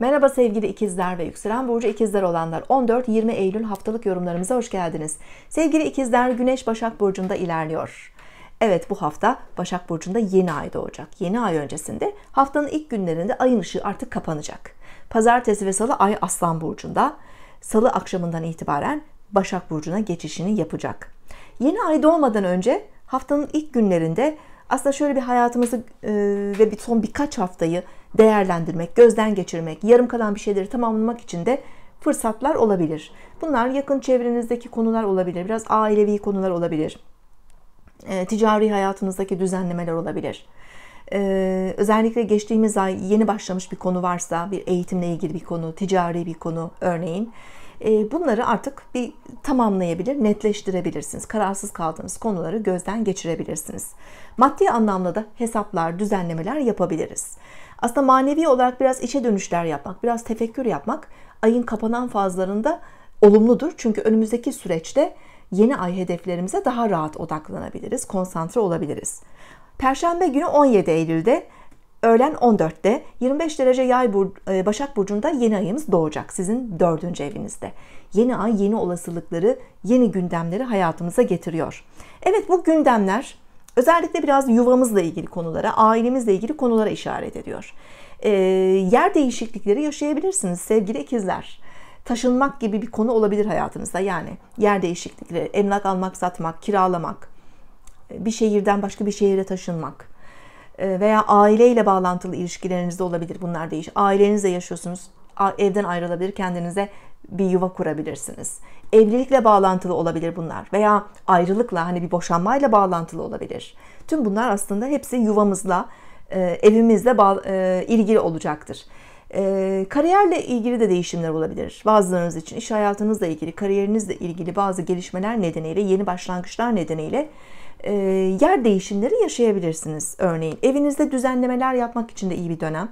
Merhaba sevgili ikizler ve yükselen burcu ikizler olanlar 14-20 Eylül haftalık yorumlarımıza hoş geldiniz. Sevgili ikizler Güneş Başak Burcu'nda ilerliyor. Evet bu hafta Başak Burcu'nda yeni ay doğacak. Yeni ay öncesinde haftanın ilk günlerinde ayın ışığı artık kapanacak. Pazartesi ve salı ay Aslan Burcu'nda. Salı akşamından itibaren Başak Burcu'na geçişini yapacak. Yeni ay doğmadan önce haftanın ilk günlerinde aslında şöyle bir hayatımızı e, ve bir son birkaç haftayı değerlendirmek, gözden geçirmek, yarım kalan bir şeyleri tamamlamak için de fırsatlar olabilir. Bunlar yakın çevrenizdeki konular olabilir, biraz ailevi konular olabilir. E, ticari hayatınızdaki düzenlemeler olabilir. E, özellikle geçtiğimiz ay yeni başlamış bir konu varsa, bir eğitimle ilgili bir konu, ticari bir konu örneğin ee, bunları artık bir tamamlayabilir, netleştirebilirsiniz. Kararsız kaldığınız konuları gözden geçirebilirsiniz. Maddi anlamda da hesaplar, düzenlemeler yapabiliriz. Aslında manevi olarak biraz içe dönüşler yapmak, biraz tefekkür yapmak ayın kapanan fazlarında olumludur. Çünkü önümüzdeki süreçte yeni ay hedeflerimize daha rahat odaklanabiliriz, konsantre olabiliriz. Perşembe günü 17 Eylül'de Öğlen 14'te 25 derece yay bur e, Başak Burcu'nda yeni ayımız doğacak sizin dördüncü evinizde. Yeni ay yeni olasılıkları, yeni gündemleri hayatımıza getiriyor. Evet bu gündemler özellikle biraz yuvamızla ilgili konulara, ailemizle ilgili konulara işaret ediyor. E, yer değişiklikleri yaşayabilirsiniz sevgili ikizler taşınmak gibi bir konu olabilir hayatınızda. Yani yer değişiklikleri, emlak almak, satmak, kiralamak, e, bir şehirden başka bir şehire taşınmak, ee, veya aileyle bağlantılı ilişkilerinizde olabilir bunlar değiş. Ailenizle yaşıyorsunuz. Evden ayrılabilir, kendinize bir yuva kurabilirsiniz. Evlilikle bağlantılı olabilir bunlar veya ayrılıkla hani bir boşanmayla bağlantılı olabilir. Tüm bunlar aslında hepsi yuvamızla, e, evimizle e, ilgili olacaktır. E, kariyerle ilgili de değişimler olabilir. Bazılarınız için iş hayatınızla ilgili, kariyerinizle ilgili bazı gelişmeler nedeniyle, yeni başlangıçlar nedeniyle e, yer değişimleri yaşayabilirsiniz. Örneğin evinizde düzenlemeler yapmak için de iyi bir dönem.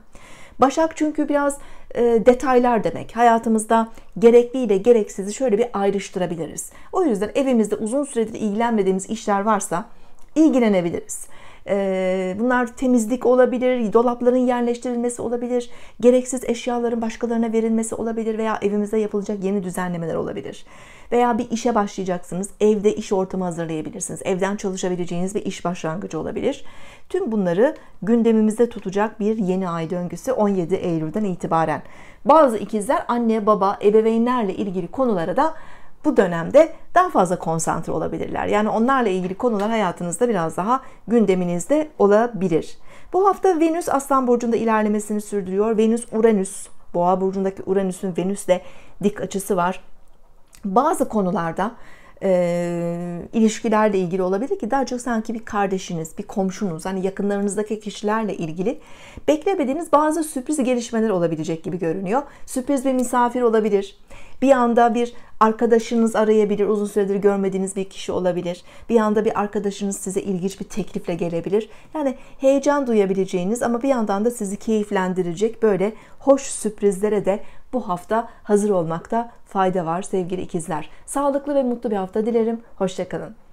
Başak çünkü biraz e, detaylar demek. Hayatımızda gerekli ile gereksizi şöyle bir ayrıştırabiliriz. O yüzden evimizde uzun süredir ilgilenmediğimiz işler varsa ilgilenebiliriz. Ee, bunlar temizlik olabilir, dolapların yerleştirilmesi olabilir, gereksiz eşyaların başkalarına verilmesi olabilir veya evimize yapılacak yeni düzenlemeler olabilir. Veya bir işe başlayacaksınız, evde iş ortamı hazırlayabilirsiniz, evden çalışabileceğiniz bir iş başlangıcı olabilir. Tüm bunları gündemimizde tutacak bir yeni ay döngüsü 17 Eylül'den itibaren. Bazı ikizler anne, baba, ebeveynlerle ilgili konulara da bu dönemde daha fazla konsantre olabilirler. Yani onlarla ilgili konular hayatınızda biraz daha gündeminizde olabilir. Bu hafta Venüs Aslan burcunda ilerlemesini sürdürüyor. Venüs Uranüs, Boğa burcundaki Uranüs'ün Venüs'le dik açısı var. Bazı konularda e, ilişkilerle ilgili olabilir ki daha çok sanki bir kardeşiniz, bir komşunuz, hani yakınlarınızdaki kişilerle ilgili beklemediğiniz bazı sürpriz gelişmeler olabilecek gibi görünüyor. Sürpriz bir misafir olabilir. Bir anda bir Arkadaşınız arayabilir, uzun süredir görmediğiniz bir kişi olabilir. Bir anda bir arkadaşınız size ilginç bir teklifle gelebilir. Yani heyecan duyabileceğiniz ama bir yandan da sizi keyiflendirecek böyle hoş sürprizlere de bu hafta hazır olmakta fayda var sevgili ikizler. Sağlıklı ve mutlu bir hafta dilerim. Hoşçakalın.